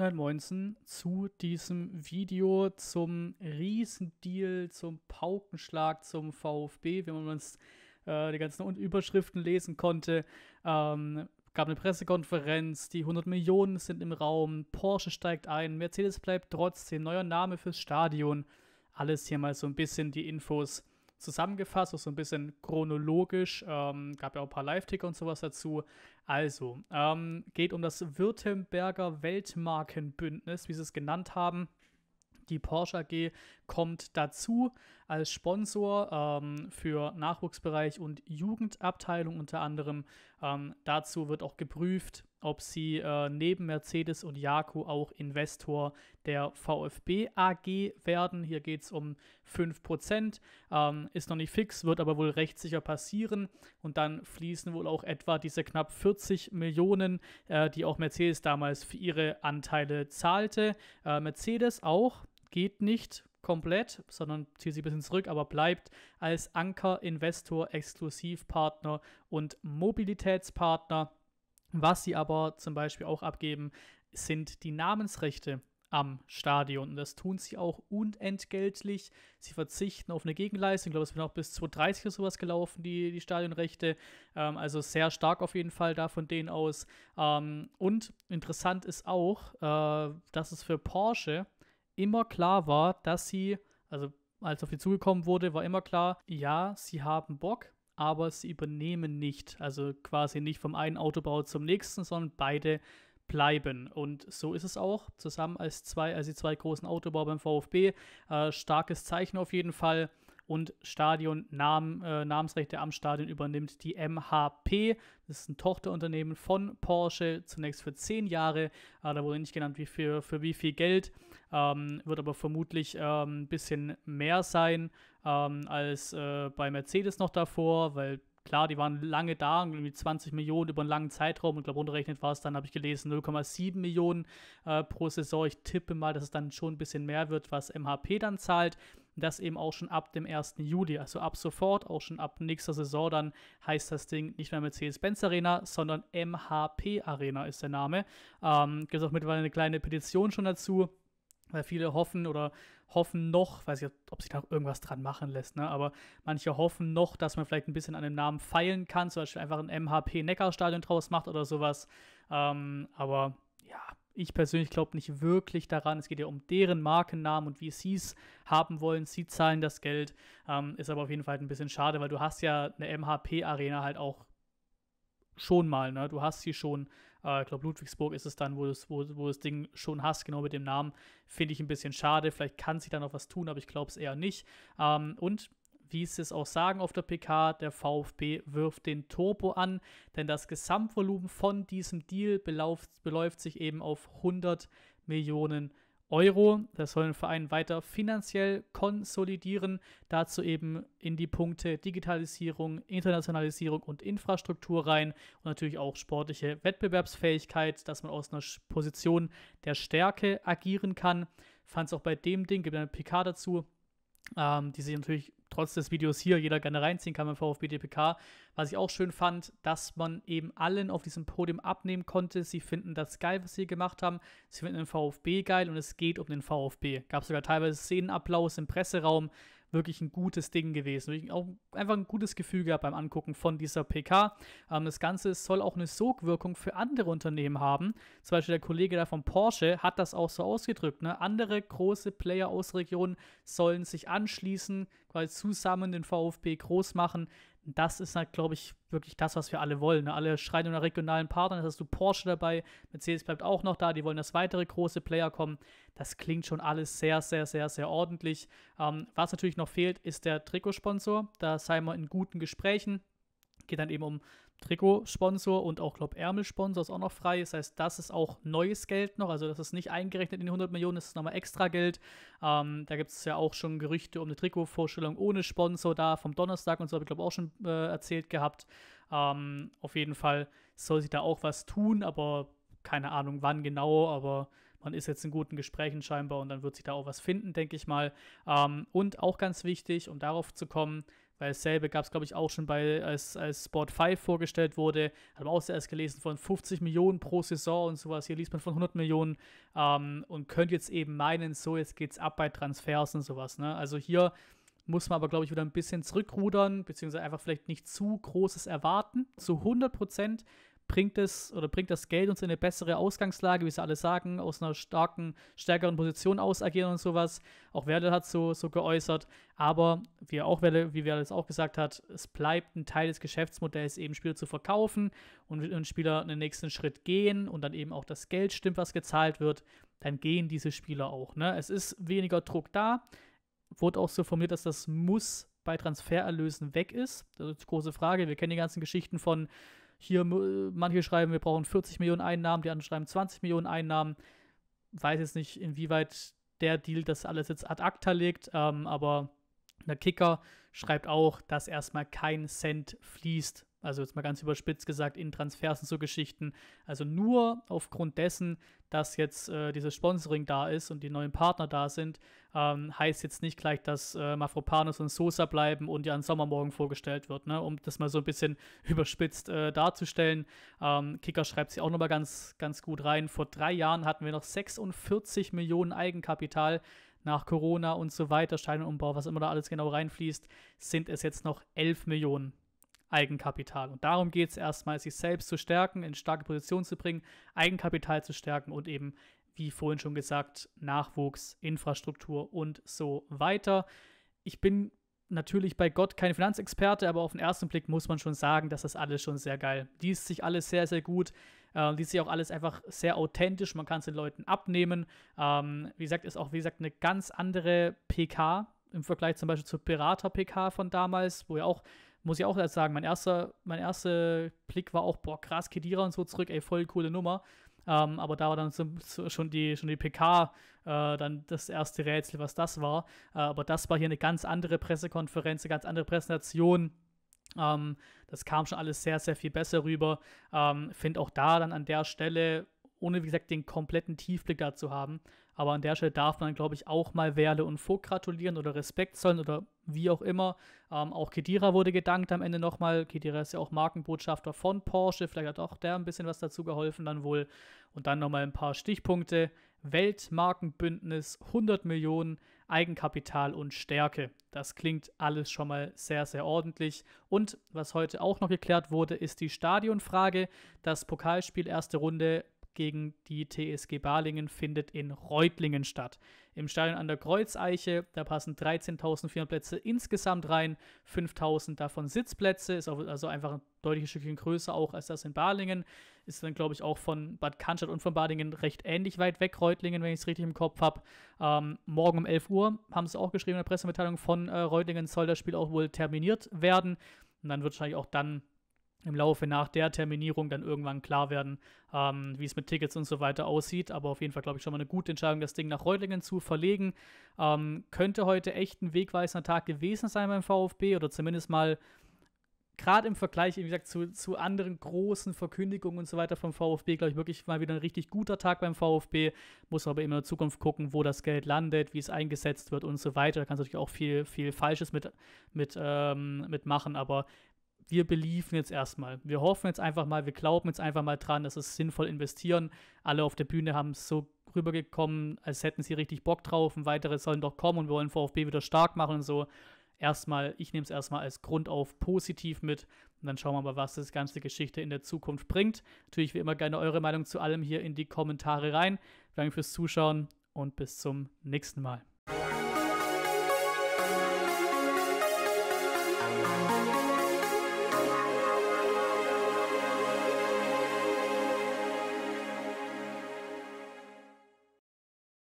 119 zu diesem Video, zum Riesendeal, zum Paukenschlag, zum VfB, wenn man uns äh, die ganzen Überschriften lesen konnte. Ähm, gab eine Pressekonferenz, die 100 Millionen sind im Raum, Porsche steigt ein, Mercedes bleibt trotzdem, neuer Name fürs Stadion. Alles hier mal so ein bisschen die Infos zusammengefasst, so ein bisschen chronologisch. Ähm, gab ja auch ein paar Live-Ticker und sowas dazu. Also, ähm, geht um das Württemberger Weltmarkenbündnis, wie sie es genannt haben. Die Porsche AG kommt dazu als Sponsor ähm, für Nachwuchsbereich und Jugendabteilung unter anderem. Ähm, dazu wird auch geprüft, ob sie äh, neben Mercedes und Jaku auch Investor der VfB AG werden. Hier geht es um 5%, ähm, ist noch nicht fix, wird aber wohl recht sicher passieren. Und dann fließen wohl auch etwa diese knapp 40 Millionen, äh, die auch Mercedes damals für ihre Anteile zahlte. Äh, Mercedes auch, geht nicht, komplett, sondern zieht sich ein bisschen zurück, aber bleibt als Anker, Investor, Exklusivpartner und Mobilitätspartner. Was sie aber zum Beispiel auch abgeben, sind die Namensrechte am Stadion. Und das tun sie auch unentgeltlich. Sie verzichten auf eine Gegenleistung. Ich glaube, es wird auch bis 2030 oder sowas gelaufen, die, die Stadionrechte. Ähm, also sehr stark auf jeden Fall da von denen aus. Ähm, und interessant ist auch, äh, dass es für Porsche immer klar war, dass sie, also als auf sie zugekommen wurde, war immer klar, ja, sie haben Bock, aber sie übernehmen nicht. Also quasi nicht vom einen Autobauer zum nächsten, sondern beide bleiben. Und so ist es auch, zusammen als zwei, als die zwei großen Autobauer beim VfB. Äh, starkes Zeichen auf jeden Fall und Stadion Namen, äh, Namensrechte am Stadion übernimmt die MHP. Das ist ein Tochterunternehmen von Porsche, zunächst für zehn Jahre. Äh, da wurde nicht genannt, wie viel, für wie viel Geld. Ähm, wird aber vermutlich ein ähm, bisschen mehr sein ähm, als äh, bei Mercedes noch davor, weil Klar, die waren lange da, irgendwie 20 Millionen über einen langen Zeitraum. Und ich glaube, runterrechnet war es dann, habe ich gelesen, 0,7 Millionen äh, pro Saison. Ich tippe mal, dass es dann schon ein bisschen mehr wird, was MHP dann zahlt das eben auch schon ab dem 1. Juli, also ab sofort, auch schon ab nächster Saison, dann heißt das Ding nicht mehr Mercedes-Benz Arena, sondern MHP Arena ist der Name. Ähm, Gibt es auch mittlerweile eine kleine Petition schon dazu, weil viele hoffen oder hoffen noch, weiß ich, ob sich da irgendwas dran machen lässt, ne? aber manche hoffen noch, dass man vielleicht ein bisschen an dem Namen feilen kann, zum Beispiel einfach ein MHP Neckar Stadion draus macht oder sowas. Ähm, aber ja, ich persönlich glaube nicht wirklich daran. Es geht ja um deren Markennamen und wie sie es haben wollen. Sie zahlen das Geld. Ähm, ist aber auf jeden Fall halt ein bisschen schade, weil du hast ja eine MHP-Arena halt auch schon mal. Ne? Du hast sie schon. Äh, ich glaube, Ludwigsburg ist es dann, wo du wo, wo das Ding schon hast, genau mit dem Namen. Finde ich ein bisschen schade. Vielleicht kann sie da noch was tun, aber ich glaube es eher nicht. Ähm, und wie sie es auch sagen auf der PK, der VfB wirft den Turbo an, denn das Gesamtvolumen von diesem Deal belauft, beläuft sich eben auf 100 Millionen Euro. Das soll den Verein weiter finanziell konsolidieren, dazu eben in die Punkte Digitalisierung, Internationalisierung und Infrastruktur rein und natürlich auch sportliche Wettbewerbsfähigkeit, dass man aus einer Position der Stärke agieren kann. Fand es auch bei dem Ding, gibt eine PK dazu, ähm, die sich natürlich trotz des Videos hier jeder gerne reinziehen kann beim VfB DPK. Was ich auch schön fand, dass man eben allen auf diesem Podium abnehmen konnte. Sie finden das geil, was sie gemacht haben. Sie finden den VfB geil und es geht um den VfB. Gab sogar teilweise Szenenapplaus im Presseraum wirklich ein gutes Ding gewesen. Auch einfach ein gutes Gefühl gehabt beim Angucken von dieser PK. Ähm, das Ganze soll auch eine Sogwirkung für andere Unternehmen haben. Zum Beispiel der Kollege da von Porsche hat das auch so ausgedrückt. Ne? Andere große Player aus Regionen sollen sich anschließen, quasi zusammen den VfB groß machen das ist halt, glaube ich, wirklich das, was wir alle wollen. Ne? Alle schreien nach regionalen Partnern. Das hast du Porsche dabei, Mercedes bleibt auch noch da. Die wollen, dass weitere große Player kommen. Das klingt schon alles sehr, sehr, sehr, sehr ordentlich. Ähm, was natürlich noch fehlt, ist der Trikotsponsor. Da seien wir in guten Gesprächen. Geht dann eben um Trikotsponsor und auch, glaube Ärmelsponsor ist auch noch frei. Das heißt, das ist auch neues Geld noch. Also, das ist nicht eingerechnet in die 100 Millionen, das ist nochmal extra Geld. Ähm, da gibt es ja auch schon Gerüchte um eine Trikotvorstellung ohne Sponsor da vom Donnerstag und so habe ich, glaube auch schon äh, erzählt gehabt. Ähm, auf jeden Fall soll sich da auch was tun, aber keine Ahnung wann genau, aber man ist jetzt in guten Gesprächen scheinbar und dann wird sich da auch was finden, denke ich mal. Ähm, und auch ganz wichtig, um darauf zu kommen, weil dasselbe gab es, glaube ich, auch schon bei, als, als Sport 5 vorgestellt wurde, hat man auch zuerst gelesen von 50 Millionen pro Saison und sowas. Hier liest man von 100 Millionen ähm, und könnte jetzt eben meinen, so jetzt geht es ab bei Transfers und sowas. Ne? Also hier muss man aber, glaube ich, wieder ein bisschen zurückrudern, beziehungsweise einfach vielleicht nicht zu Großes erwarten, zu 100 Prozent, bringt es oder bringt das Geld uns in eine bessere Ausgangslage, wie sie alle sagen, aus einer starken, stärkeren Position aus agieren und sowas. Auch Werle hat so, so geäußert. Aber wie auch Werle, wie Werle es auch gesagt hat, es bleibt ein Teil des Geschäftsmodells, eben Spieler zu verkaufen und wenn Spieler einen nächsten Schritt gehen und dann eben auch das Geld stimmt, was gezahlt wird, dann gehen diese Spieler auch. Ne? Es ist weniger Druck da. Wurde auch so formuliert, dass das Muss bei Transfererlösen weg ist. Das ist eine große Frage. Wir kennen die ganzen Geschichten von hier, manche schreiben, wir brauchen 40 Millionen Einnahmen, die anderen schreiben 20 Millionen Einnahmen. Weiß jetzt nicht, inwieweit der Deal das alles jetzt ad acta legt, ähm, aber der Kicker schreibt auch, dass erstmal kein Cent fließt also jetzt mal ganz überspitzt gesagt, in Transfers und so Geschichten. Also nur aufgrund dessen, dass jetzt äh, dieses Sponsoring da ist und die neuen Partner da sind, ähm, heißt jetzt nicht gleich, dass äh, Mafropanos und Sosa bleiben und ja an Sommermorgen vorgestellt wird, ne? um das mal so ein bisschen überspitzt äh, darzustellen. Ähm, Kicker schreibt sie auch nochmal ganz, ganz gut rein. Vor drei Jahren hatten wir noch 46 Millionen Eigenkapital nach Corona und so weiter, Stein und Umbau, was immer da alles genau reinfließt, sind es jetzt noch 11 Millionen. Eigenkapital. Und darum geht es erstmal, sich selbst zu stärken, in starke Position zu bringen, Eigenkapital zu stärken und eben, wie vorhin schon gesagt, Nachwuchs, Infrastruktur und so weiter. Ich bin natürlich bei Gott kein Finanzexperte, aber auf den ersten Blick muss man schon sagen, dass das alles schon sehr geil. Liest sich alles sehr, sehr gut. Äh, liest sich auch alles einfach sehr authentisch. Man kann es den Leuten abnehmen. Ähm, wie gesagt, ist auch, wie gesagt, eine ganz andere PK im Vergleich zum Beispiel zur Berater-PK von damals, wo ja auch muss ich auch erst sagen, mein erster, mein erster Blick war auch, boah, krass, Kedira und so zurück, ey, voll coole Nummer. Ähm, aber da war dann schon die, schon die PK äh, dann das erste Rätsel, was das war. Äh, aber das war hier eine ganz andere Pressekonferenz, eine ganz andere Präsentation. Ähm, das kam schon alles sehr, sehr viel besser rüber. Ähm, Finde auch da dann an der Stelle ohne wie gesagt den kompletten Tiefblick dazu haben. Aber an der Stelle darf man, glaube ich, auch mal Werle und Vogt gratulieren oder Respekt zollen oder wie auch immer. Ähm, auch Kedira wurde gedankt am Ende nochmal. Kedira ist ja auch Markenbotschafter von Porsche. Vielleicht hat auch der ein bisschen was dazu geholfen dann wohl. Und dann nochmal ein paar Stichpunkte. Weltmarkenbündnis, 100 Millionen, Eigenkapital und Stärke. Das klingt alles schon mal sehr, sehr ordentlich. Und was heute auch noch geklärt wurde, ist die Stadionfrage. Das Pokalspiel erste Runde gegen die TSG Balingen findet in Reutlingen statt. Im Stadion an der Kreuzeiche, da passen 13.400 Plätze insgesamt rein, 5.000 davon Sitzplätze, ist also einfach ein deutliches Stückchen größer auch als das in Balingen. Ist dann, glaube ich, auch von Bad Cannstatt und von Balingen recht ähnlich weit weg, Reutlingen, wenn ich es richtig im Kopf habe. Ähm, morgen um 11 Uhr, haben sie auch geschrieben in der Pressemitteilung von äh, Reutlingen, soll das Spiel auch wohl terminiert werden. Und dann wird wahrscheinlich auch dann im Laufe nach der Terminierung dann irgendwann klar werden, ähm, wie es mit Tickets und so weiter aussieht. Aber auf jeden Fall, glaube ich, schon mal eine gute Entscheidung, das Ding nach Reutlingen zu verlegen. Ähm, könnte heute echt ein wegweisender Tag gewesen sein beim VfB oder zumindest mal gerade im Vergleich, wie gesagt, zu, zu anderen großen Verkündigungen und so weiter vom VfB, glaube ich, wirklich mal wieder ein richtig guter Tag beim VfB. Muss aber immer in der Zukunft gucken, wo das Geld landet, wie es eingesetzt wird und so weiter. Da kannst du natürlich auch viel, viel Falsches mit, mit, ähm, mitmachen, aber wir beliefen jetzt erstmal. Wir hoffen jetzt einfach mal, wir glauben jetzt einfach mal dran, dass es sinnvoll investieren. Alle auf der Bühne haben es so rübergekommen, als hätten sie richtig Bock drauf und weitere sollen doch kommen und wir wollen VfB wieder stark machen und so. Erstmal, ich nehme es erstmal als Grund auf positiv mit und dann schauen wir mal, was das ganze Geschichte in der Zukunft bringt. Natürlich wie immer gerne eure Meinung zu allem hier in die Kommentare rein. Danke fürs Zuschauen und bis zum nächsten Mal.